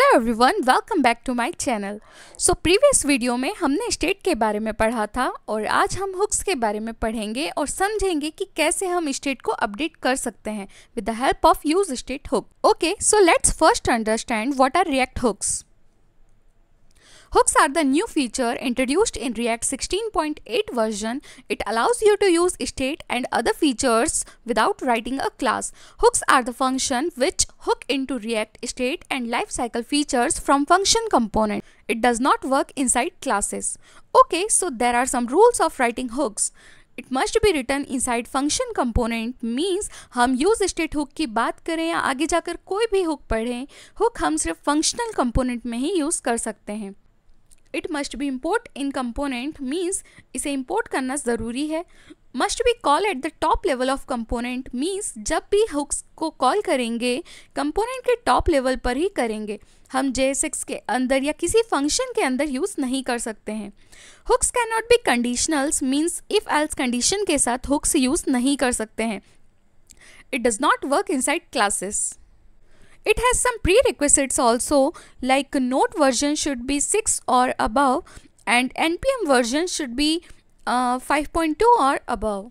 Hello everyone welcome back to my channel so previous video में हमने state के बारे में पढ़ा था और आज हम हुक्स के बारे में पढ़ेंगे और समझेंगे कि कैसे हम स्टेट को अपडेट कर सकते हैं with the help of use state hook okay so let's first understand what are react hooks Hooks are the new feature introduced in React 16.8 version. It allows you to use state and other features without writing a class. Hooks are the function which hook into React state and lifecycle features from function component. It does not work inside classes. Okay, so there are some rules of writing hooks. It must be written inside function component. Means, हम use state hook की बात करें या आगे जाकर कोई भी hook पढ़ें hook हम सिर्फ functional component में ही use कर सकते हैं it must be import in component means इसे इम्पोर्ट करना ज़रूरी है must be call at the top level of component means जब भी हुक्स को कॉल करेंगे कंपोनेंट के टॉप लेवल पर ही करेंगे हम जे के अंदर या किसी फंक्शन के अंदर यूज़ नहीं कर सकते हैं hooks can not be conditionals means if else condition के साथ हुक्स यूज़ नहीं कर सकते हैं it does not work inside classes It has some prerequisites also like node version should be 6 or above and npm version should be uh, 5.2 or above.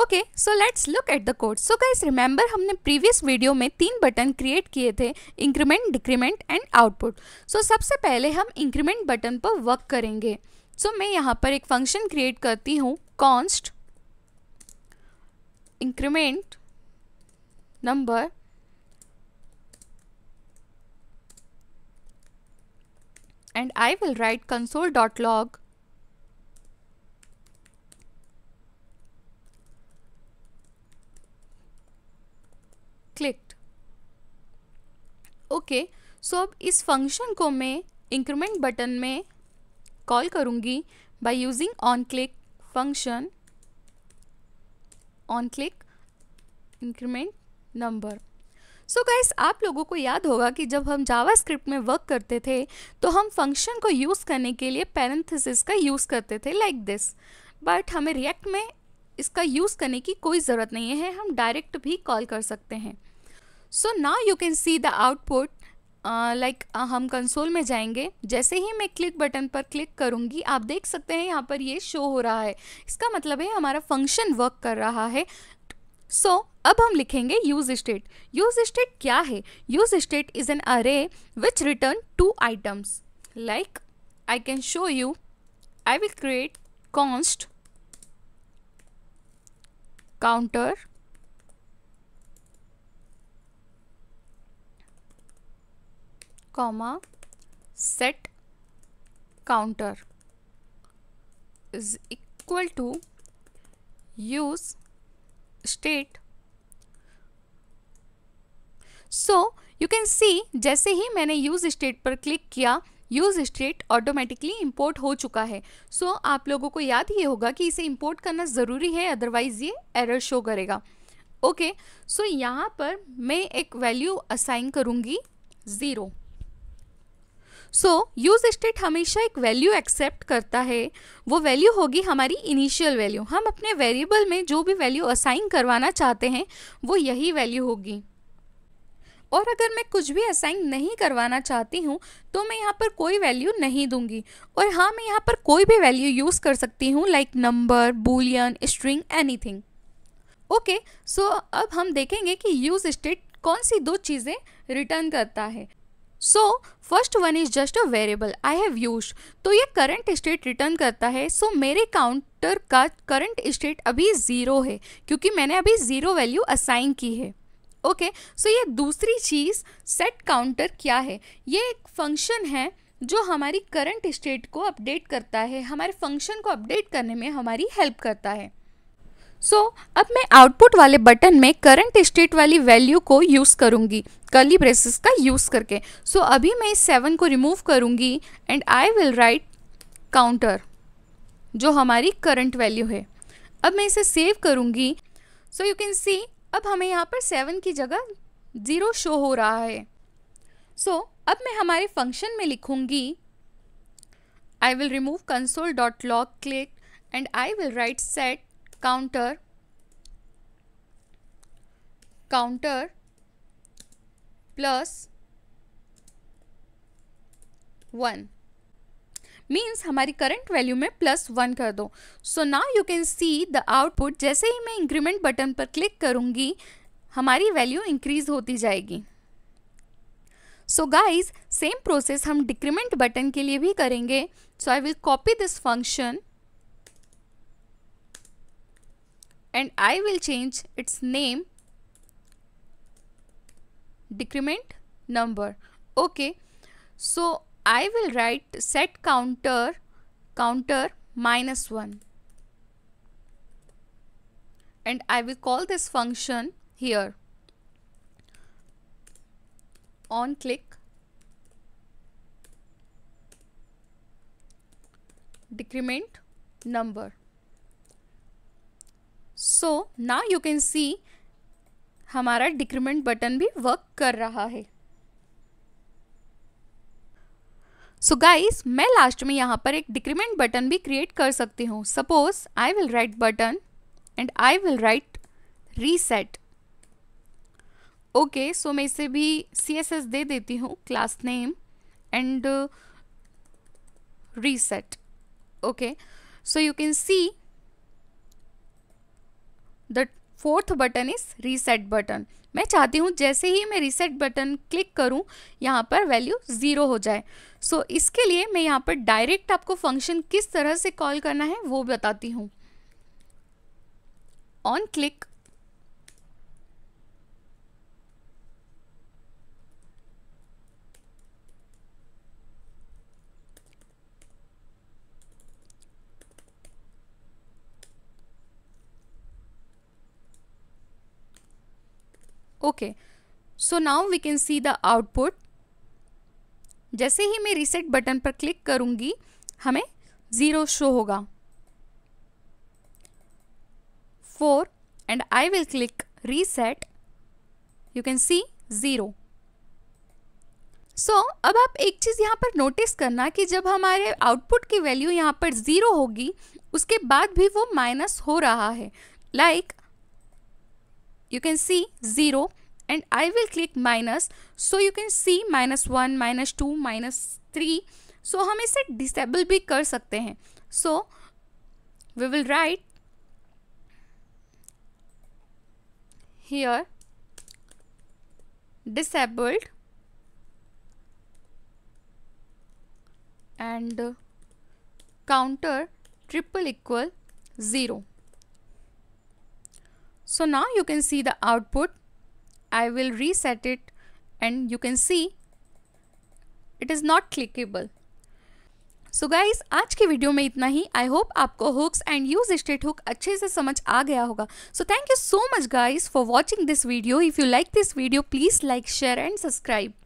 Okay so let's look at the code so guys remember हमने previous video में तीन button create किए थे increment decrement and output so सबसे पहले हम increment button पर work करेंगे सो so, मैं यहाँ पर एक फंक्शन क्रिएट करती हूँ const increment number and I will write console.log clicked. Okay okay, so so अब इस फंक्शन को मैं इंक्रीमेंट बटन में कॉल करूंगी by using on click function on click increment number so so guys आप लोगों को याद होगा कि जब हम जावास्क्रिप्ट में वर्क करते थे तो हम फंक्शन को यूज़ करने के लिए पैरेंथिस का यूज़ करते थे लाइक दिस बट हमें रिएक्ट में इसका यूज़ करने की कोई ज़रूरत नहीं है हम डायरेक्ट भी कॉल कर सकते हैं so now you can see the output like हम कंसोल में जाएंगे जैसे ही मैं क्लिक बटन पर क्लिक करूँगी आप देख सकते हैं यहाँ पर ये शो हो रहा है इसका मतलब है हमारा फंक्शन वर्क कर रहा है सो so, अब हम लिखेंगे यूज स्टेट यूज स्टेट क्या है use state is an array which return two items like I can show you I will create const counter comma set counter is equal to use state so you can see जैसे ही मैंने use state पर click किया use state automatically import हो चुका है so so, आप लोगों को याद ये होगा कि इसे इंपोर्ट करना ज़रूरी है अदरवाइज़ ये एरर शो करेगा ओके सो यहाँ पर मैं एक वैल्यू असाइन करूँगी ज़ीरो सो यूज स्टेट हमेशा एक वैल्यू एक्सेप्ट करता है वो वैल्यू होगी हमारी इनिशियल वैल्यू हम अपने वेरिएबल में जो भी वैल्यू असाइन करवाना चाहते हैं वो यही वैल्यू होगी और अगर मैं कुछ भी असाइन नहीं करवाना चाहती हूँ तो मैं यहाँ पर कोई वैल्यू नहीं दूंगी और हाँ मैं यहाँ पर कोई भी वैल्यू यूज़ कर सकती हूँ like number boolean string anything okay so अब हम देखेंगे कि यूज़ स्टेट कौन सी दो चीज़ें रिटर्न करता है so so, first one is just a variable I have use तो ये करंट स्टेट रिटर्न करता है सो so मेरे काउंटर का करंट स्टेट अभी ज़ीरो है क्योंकि मैंने अभी ज़ीरो वैल्यू असाइन की है ओके okay, सो so ये दूसरी चीज़ सेट काउंटर क्या है ये एक फंक्शन है जो हमारी करंट स्टेट को अपडेट करता है हमारे फंक्शन को अपडेट करने में हमारी हेल्प करता है सो so, अब मैं आउटपुट वाले बटन में करंट स्टेट वाली वैल्यू को यूज़ करूँगी कली ब्रेसिस का यूज़ करके सो so, अभी मैं इस सेवन को रिमूव करूँगी and I will write counter जो हमारी करंट वैल्यू है अब मैं इसे सेव करूँगी सो यू कैन सी अब हमें यहाँ पर सेवन की जगह ज़ीरो शो हो रहा है सो so, अब मैं हमारे फंक्शन में लिखूँगी I will remove console dot log click and I will write set counter counter plus one means हमारी करंट वैल्यू में प्लस वन कर दो so now you can see the output जैसे ही मैं इंक्रीमेंट बटन पर क्लिक करूँगी हमारी वैल्यू इंक्रीज होती जाएगी सो गाइज सेम प्रोसेस हम डिक्रीमेंट बटन के लिए भी करेंगे so I will copy this function and I will change its name decrement number okay so I will write set counter counter minus 1 and I will call this function here on click decrement number so now you can सी हमारा decrement button भी work कर रहा है so so guys मैं last में यहाँ पर एक डिक्रीमेंट बटन भी क्रिएट कर सकती हूँ suppose I will write button and I will write reset okay so मैं इसे भी सी एस एस दे देती हूँ class name and reset okay so you can see the fourth button is reset button मैं चाहती हूँ जैसे ही मैं रीसेट बटन क्लिक करूँ यहाँ पर वैल्यू ज़ीरो हो जाए सो so, इसके लिए मैं यहाँ पर डायरेक्ट आपको फंक्शन किस तरह से कॉल करना है वो बताती हूँ on click okay so now we can see the output जैसे ही मैं रिसेट बटन पर क्लिक करूंगी हमें ज़ीरो शो होगा four and I will click reset you can see zero so अब आप एक चीज़ यहाँ पर नोटिस करना कि जब हमारे आउटपुट की वैल्यू यहाँ पर ज़ीरो होगी उसके बाद भी वो माइनस हो रहा है like like, you can see 0 and I will click minus so you can see minus 1 minus 2 minus 3 so हम इसे disable भी कर सकते हैं so we will write here disabled and counter triple equal 0 So now you can see the output. I will reset it and you can see it is not clickable. So so guys आज की वीडियो में इतना ही I hope आपको hooks and use state hook अच्छे से समझ आ गया होगा so thank you so much guys for watching this video if you like this video please like share and subscribe